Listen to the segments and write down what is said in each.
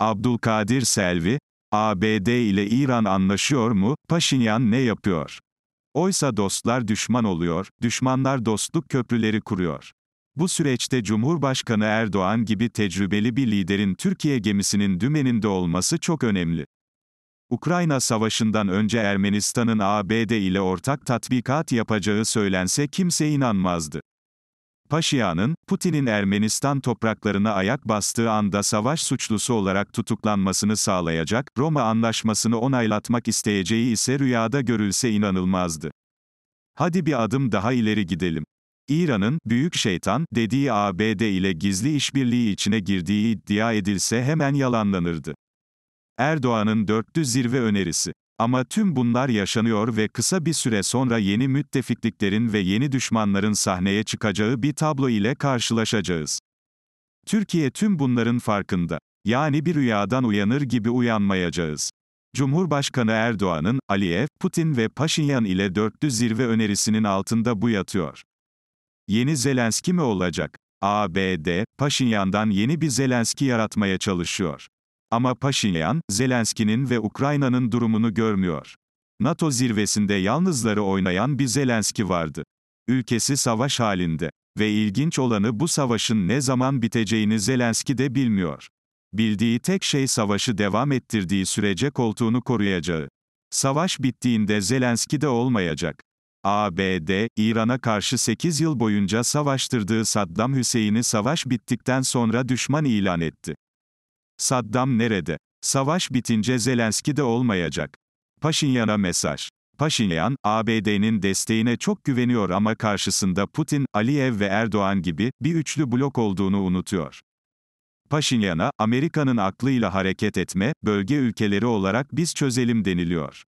Abdülkadir Selvi, ABD ile İran anlaşıyor mu, Paşinyan ne yapıyor? Oysa dostlar düşman oluyor, düşmanlar dostluk köprüleri kuruyor. Bu süreçte Cumhurbaşkanı Erdoğan gibi tecrübeli bir liderin Türkiye gemisinin dümeninde olması çok önemli. Ukrayna Savaşı'ndan önce Ermenistan'ın ABD ile ortak tatbikat yapacağı söylense kimse inanmazdı. Paşiyan'ın, Putin'in Ermenistan topraklarına ayak bastığı anda savaş suçlusu olarak tutuklanmasını sağlayacak, Roma Anlaşması'nı onaylatmak isteyeceği ise rüyada görülse inanılmazdı. Hadi bir adım daha ileri gidelim. İran'ın, büyük şeytan, dediği ABD ile gizli işbirliği içine girdiği iddia edilse hemen yalanlanırdı. Erdoğan'ın dörtlü zirve önerisi ama tüm bunlar yaşanıyor ve kısa bir süre sonra yeni müttefikliklerin ve yeni düşmanların sahneye çıkacağı bir tablo ile karşılaşacağız. Türkiye tüm bunların farkında. Yani bir rüyadan uyanır gibi uyanmayacağız. Cumhurbaşkanı Erdoğan'ın Aliyev, Putin ve Paşinyan ile dörtlü zirve önerisinin altında bu yatıyor. Yeni Zelenski mi olacak? ABD, Paşinyan'dan yeni bir Zelenski yaratmaya çalışıyor. Ama Paşinyan, Zelenski'nin ve Ukrayna'nın durumunu görmüyor. NATO zirvesinde yalnızları oynayan bir Zelenski vardı. Ülkesi savaş halinde ve ilginç olanı bu savaşın ne zaman biteceğini Zelenski de bilmiyor. Bildiği tek şey savaşı devam ettirdiği sürece koltuğunu koruyacağı. Savaş bittiğinde Zelenski de olmayacak. ABD, İran'a karşı 8 yıl boyunca savaştırdığı Saddam Hüseyin'i savaş bittikten sonra düşman ilan etti. Saddam nerede? Savaş bitince Zelenski de olmayacak. Paşinyan'a mesaj. Paşinyan, ABD'nin desteğine çok güveniyor ama karşısında Putin, Aliyev ve Erdoğan gibi bir üçlü blok olduğunu unutuyor. Paşinyan'a, Amerika'nın aklıyla hareket etme, bölge ülkeleri olarak biz çözelim deniliyor.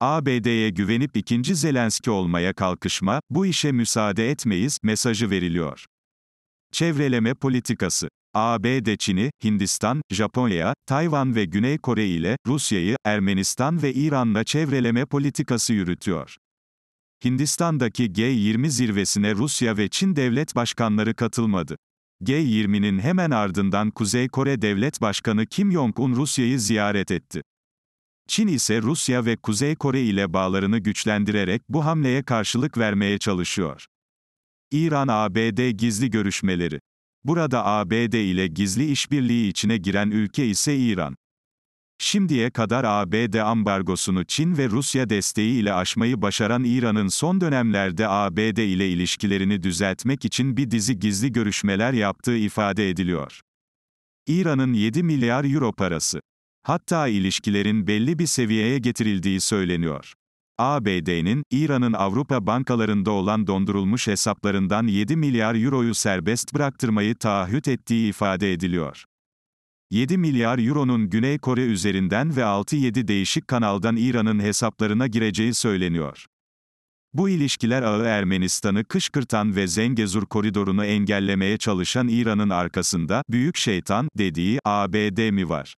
ABD'ye güvenip ikinci Zelenski olmaya kalkışma, bu işe müsaade etmeyiz mesajı veriliyor. Çevreleme politikası ABD Çin'i, Hindistan, Japonya, Tayvan ve Güney Kore ile Rusya'yı, Ermenistan ve İran'la çevreleme politikası yürütüyor. Hindistan'daki G20 zirvesine Rusya ve Çin devlet başkanları katılmadı. G20'nin hemen ardından Kuzey Kore Devlet Başkanı Kim Jong-un Rusya'yı ziyaret etti. Çin ise Rusya ve Kuzey Kore ile bağlarını güçlendirerek bu hamleye karşılık vermeye çalışıyor. İran-ABD gizli görüşmeleri Burada ABD ile gizli işbirliği içine giren ülke ise İran. Şimdiye kadar ABD ambargosunu Çin ve Rusya desteği ile aşmayı başaran İran'ın son dönemlerde ABD ile ilişkilerini düzeltmek için bir dizi gizli görüşmeler yaptığı ifade ediliyor. İran'ın 7 milyar euro parası. Hatta ilişkilerin belli bir seviyeye getirildiği söyleniyor. ABD'nin, İran'ın Avrupa bankalarında olan dondurulmuş hesaplarından 7 milyar euroyu serbest bıraktırmayı taahhüt ettiği ifade ediliyor. 7 milyar euronun Güney Kore üzerinden ve 6-7 değişik kanaldan İran'ın hesaplarına gireceği söyleniyor. Bu ilişkiler ağı Ermenistan'ı kışkırtan ve Zengezur koridorunu engellemeye çalışan İran'ın arkasında büyük şeytan dediği ABD mi var?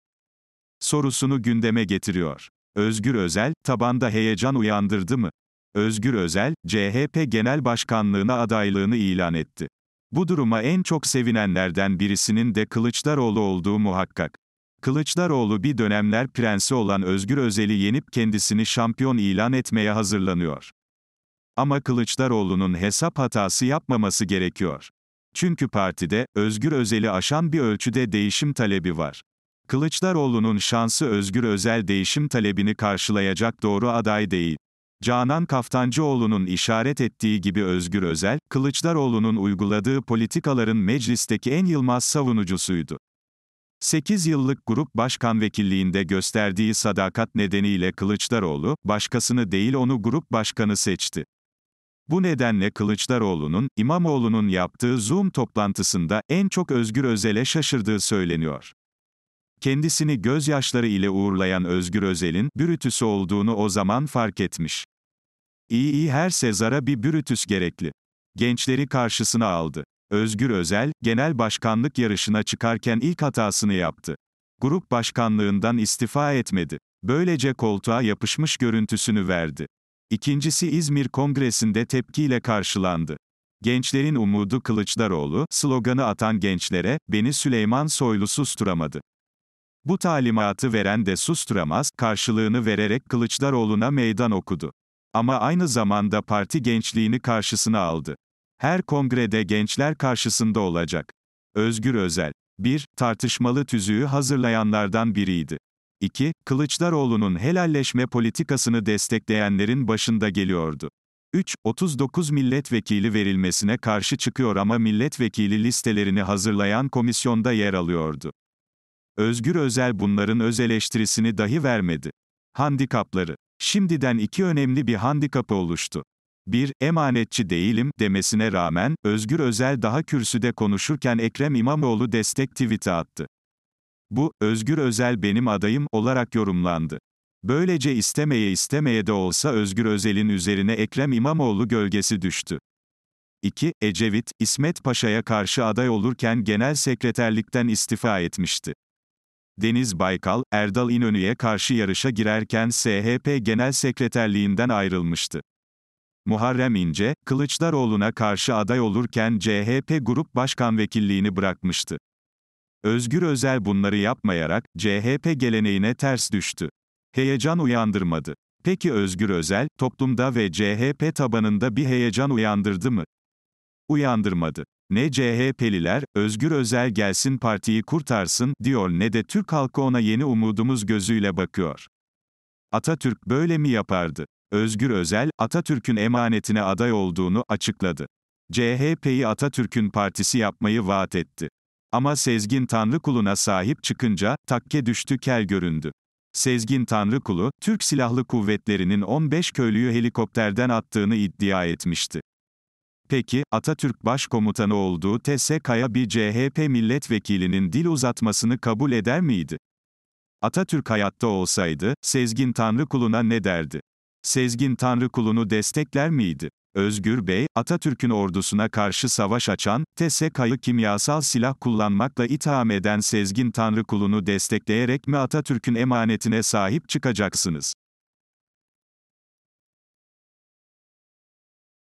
sorusunu gündeme getiriyor. Özgür Özel, tabanda heyecan uyandırdı mı? Özgür Özel, CHP Genel Başkanlığına adaylığını ilan etti. Bu duruma en çok sevinenlerden birisinin de Kılıçdaroğlu olduğu muhakkak. Kılıçdaroğlu bir dönemler prensi olan Özgür Özel'i yenip kendisini şampiyon ilan etmeye hazırlanıyor. Ama Kılıçdaroğlu'nun hesap hatası yapmaması gerekiyor. Çünkü partide, Özgür Özel'i aşan bir ölçüde değişim talebi var. Kılıçdaroğlu'nun şansı Özgür Özel değişim talebini karşılayacak doğru aday değil. Canan Kaftancıoğlu'nun işaret ettiği gibi Özgür Özel, Kılıçdaroğlu'nun uyguladığı politikaların meclisteki en yılmaz savunucusuydu. 8 yıllık grup başkan vekilliğinde gösterdiği sadakat nedeniyle Kılıçdaroğlu, başkasını değil onu grup başkanı seçti. Bu nedenle Kılıçdaroğlu'nun, İmamoğlu'nun yaptığı Zoom toplantısında en çok Özgür Özel'e şaşırdığı söyleniyor. Kendisini gözyaşları ile uğurlayan Özgür Özel'in Brutus'u olduğunu o zaman fark etmiş. İyi iyi her Sezar'a bir Brutus gerekli. Gençleri karşısına aldı. Özgür Özel, genel başkanlık yarışına çıkarken ilk hatasını yaptı. Grup başkanlığından istifa etmedi. Böylece koltuğa yapışmış görüntüsünü verdi. İkincisi İzmir Kongresi'nde tepkiyle karşılandı. Gençlerin umudu Kılıçdaroğlu, sloganı atan gençlere, beni Süleyman Soylu susturamadı. Bu talimatı veren de susturamaz, karşılığını vererek Kılıçdaroğlu'na meydan okudu. Ama aynı zamanda parti gençliğini karşısına aldı. Her kongrede gençler karşısında olacak. Özgür Özel 1. Tartışmalı tüzüğü hazırlayanlardan biriydi. 2. Kılıçdaroğlu'nun helalleşme politikasını destekleyenlerin başında geliyordu. 3. 39 milletvekili verilmesine karşı çıkıyor ama milletvekili listelerini hazırlayan komisyonda yer alıyordu. Özgür Özel bunların öz eleştirisini dahi vermedi. Handikapları. Şimdiden iki önemli bir handikapı oluştu. 1. Emanetçi değilim demesine rağmen, Özgür Özel daha kürsüde konuşurken Ekrem İmamoğlu destek tweet'i attı. Bu, Özgür Özel benim adayım olarak yorumlandı. Böylece istemeye istemeye de olsa Özgür Özel'in üzerine Ekrem İmamoğlu gölgesi düştü. 2. Ecevit, İsmet Paşa'ya karşı aday olurken genel sekreterlikten istifa etmişti. Deniz Baykal, Erdal İnönü'ye karşı yarışa girerken SHP Genel Sekreterliğinden ayrılmıştı. Muharrem İnce, Kılıçdaroğlu'na karşı aday olurken CHP Grup Başkan Vekilliğini bırakmıştı. Özgür Özel bunları yapmayarak, CHP geleneğine ters düştü. Heyecan uyandırmadı. Peki Özgür Özel, toplumda ve CHP tabanında bir heyecan uyandırdı mı? Uyandırmadı. Ne CHP'liler, Özgür Özel gelsin partiyi kurtarsın, diyor ne de Türk halkı ona yeni umudumuz gözüyle bakıyor. Atatürk böyle mi yapardı? Özgür Özel, Atatürk'ün emanetine aday olduğunu açıkladı. CHP'yi Atatürk'ün partisi yapmayı vaat etti. Ama Sezgin Tanrıkulu'na sahip çıkınca, takke düştü kel göründü. Sezgin Tanrıkulu, Türk Silahlı Kuvvetleri'nin 15 köylüyü helikopterden attığını iddia etmişti. Peki, Atatürk başkomutanı olduğu TSK'ya bir CHP milletvekilinin dil uzatmasını kabul eder miydi? Atatürk hayatta olsaydı, Sezgin Tanrıkulu'na ne derdi? Sezgin Tanrıkulu'nu destekler miydi? Özgür Bey, Atatürk'ün ordusuna karşı savaş açan, TSK'yı kimyasal silah kullanmakla itham eden Sezgin Tanrıkulu'nu destekleyerek mi Atatürk'ün emanetine sahip çıkacaksınız?